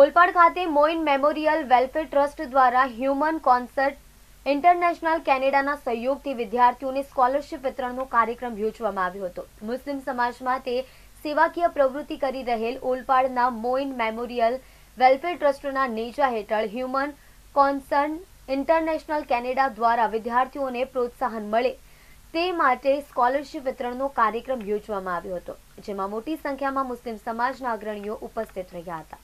ઓલપાડ ખાતે Moin memorial welfare trust દ્વારા human concern international કેનેડાના સહયોગથી વિદ્યાર્થીઓને સ્કોલરશિપ વિતરણનો કાર્યક્રમ યોજવામાં આવ્યો હતો મુસ્લિમ સમાજમાં તે સેવાકીય પ્રવૃત્તિ કરી રહેલ ઓલપાડના મોઇન મેમોરિયલ વેલફેર ટ્રસ્ટના નેજા હેઠળ હ્યુમન કોન્સર્ન ઇન્ટરનેશનલ કેનેડા દ્વારા વિદ્યાર્થીઓને પ્રોત્સાહન મળે તે માટે સ્કોલરશિપ વિતરણનો કાર્યક્રમ યોજવામાં આવ્યો હતો જેમાં મોટી સંખ્યામાં મુસ્લિમ સમાજના અગ્રણીઓ ઉપસ્થિત રહ્યા હતા